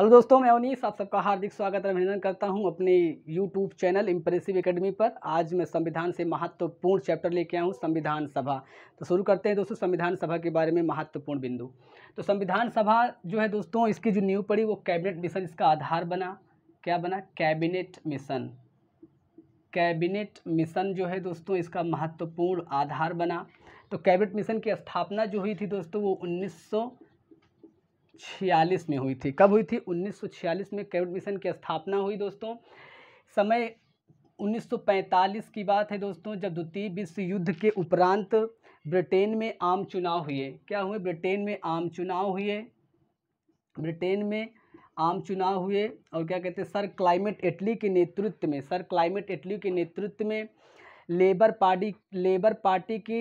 hello दोस्तों मैं अवनीस आप सबका हार्दिक स्वागत और अभिनंदन करता हूं अपने यूट्यूब चैनल इम्प्रेसिव एकेडमी पर आज मैं संविधान से महत्वपूर्ण चैप्टर लेके आया हूं संविधान सभा तो शुरू करते हैं दोस्तों संविधान सभा के बारे में महत्वपूर्ण बिंदु तो संविधान सभा जो है दोस्तों इसकी जो नींव पड़ी वो कैबिनेट मिशन इसका आधार बना क्या बना कैबिनेट मिशन कैबिनेट मिशन जो है दोस्तों इसका महत्वपूर्ण आधार बना तो कैबिनेट मिशन की स्थापना जो हुई थी दोस्तों वो उन्नीस 1946 में हुई थी कब हुई थी 1946 में कैबिनेट मिशन की स्थापना हुई दोस्तों समय 1945 की बात है दोस्तों जब द्वितीय विश्व युद्ध के उपरांत ब्रिटेन में आम चुनाव हुए क्या हुए ब्रिटेन में आम चुनाव हुए ब्रिटेन में आम चुनाव हुए और क्या कहते हैं सर क्लाइमेट इटली के नेतृत्व में सर क्लाइमेट इटली के नेतृत्व में लेबर पार्टी लेबर पार्टी की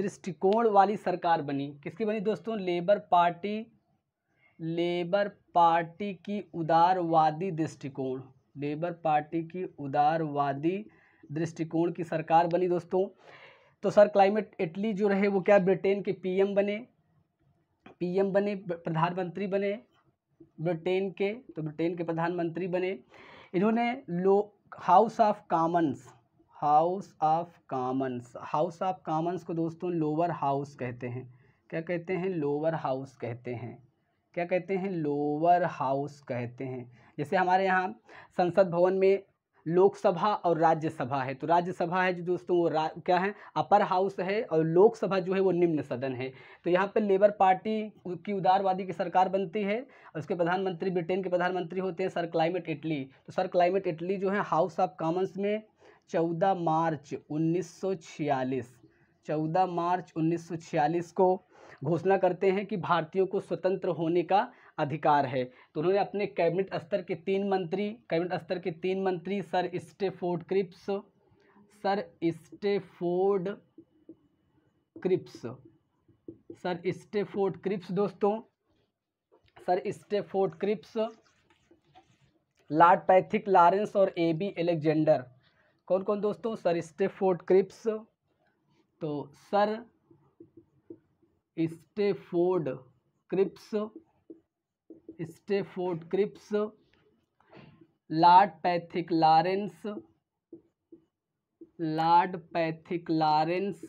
दृष्टिकोण वाली सरकार बनी किसकी बनी दोस्तों लेबर पार्टी लेबर पार्टी की उदारवादी दृष्टिकोण लेबर पार्टी की उदारवादी दृष्टिकोण की सरकार बनी दोस्तों तो सर क्लाइमेट इटली जो रहे वो क्या ब्रिटेन के पीएम बने पीएम बने प्रधानमंत्री बने ब्रिटेन के तो ब्रिटेन के प्रधानमंत्री बने इन्होंने low house of Commons house of Commons house of Commons को दोस्तों लोअर हाउस कहते हैं क्या कहते हैं लोअर हाउस कहते हैं क्या कहते हैं लोअर हाउस कहते हैं जैसे हमारे यहाँ संसद भवन में लोकसभा और राज्यसभा है तो राज्यसभा है जो दोस्तों वो क्या है अपर हाउस है और लोकसभा जो है वो निम्न सदन है तो यहाँ पर लेबर पार्टी की उदारवादी की सरकार बनती है और उसके प्रधानमंत्री ब्रिटेन के प्रधानमंत्री होते हैं सर क्लाइमेट इटली तो सर क्लाइमेट इटली जो है हाउस ऑफ कॉमन्स में चौदह मार्च उन्नीस सौ छियालीस चौदह मार्च उन्नीस सौ छियालीस को घोषणा करते हैं कि भारतीयों को स्वतंत्र होने का अधिकार है तो उन्होंने अपने कैबिनेट स्तर के तीन मंत्री कैबिनेट स्तर के तीन मंत्री sir Stafford Cripps sir Stafford Cripps sir Stafford Cripps दोस्तों sir Stafford Cripps lord Pethick Lawrence और ए बी एलेक्जेंडर कौन कौन दोस्तों सर स्टेफोर्ड क्रिप्स तो sir Stafford Cripps Stafford Cripps lord Pethick Lawrence lord Pethick Lawrence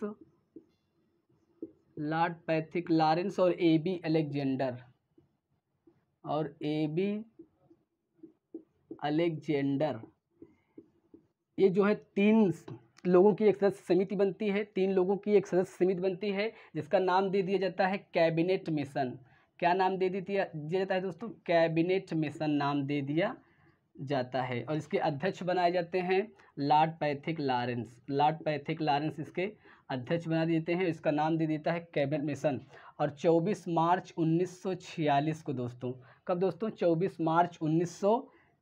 lord Pethick Lawrence और A B Alexander और A B Alexander ये जो है तीन लोगों की एक सदस्य समिति बनती है तीन लोगों की एक सदस्य समिति बनती है जिसका नाम दे दिया जाता है कैबिनेट मिशन क्या नाम दे दिया दिया जाता है दोस्तों कैबिनेट मिशन नाम दे दिया जाता है और इसके अध्यक्ष बनाए जाते हैं lord Pethick Lawrence lord Pethick Lawrence इसके अध्यक्ष बना देते हैं इसका नाम दे देता है कैबिनेट मिशन और 24 मार्च 1946 को दोस्तों कब दोस्तों 24 मार्च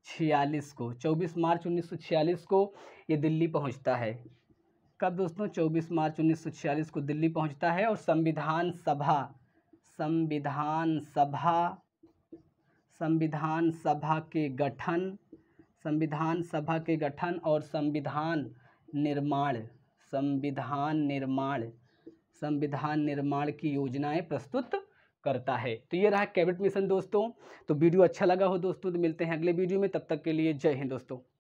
छियालीस को 24 मार्च 1946 को ये दिल्ली पहुंचता है कब दोस्तों 24 मार्च 1946 को दिल्ली पहुंचता है और संविधान सभा संविधान सभा संविधान सभा के गठन संविधान सभा के गठन और संविधान निर्माण संविधान निर्माण संविधान निर्माण की योजनाएं प्रस्तुत करता है तो ये रहा कैबिनेट मिशन दोस्तों तो वीडियो अच्छा लगा हो दोस्तों तो मिलते हैं अगले वीडियो में तब तक के लिए जय हिंद दोस्तों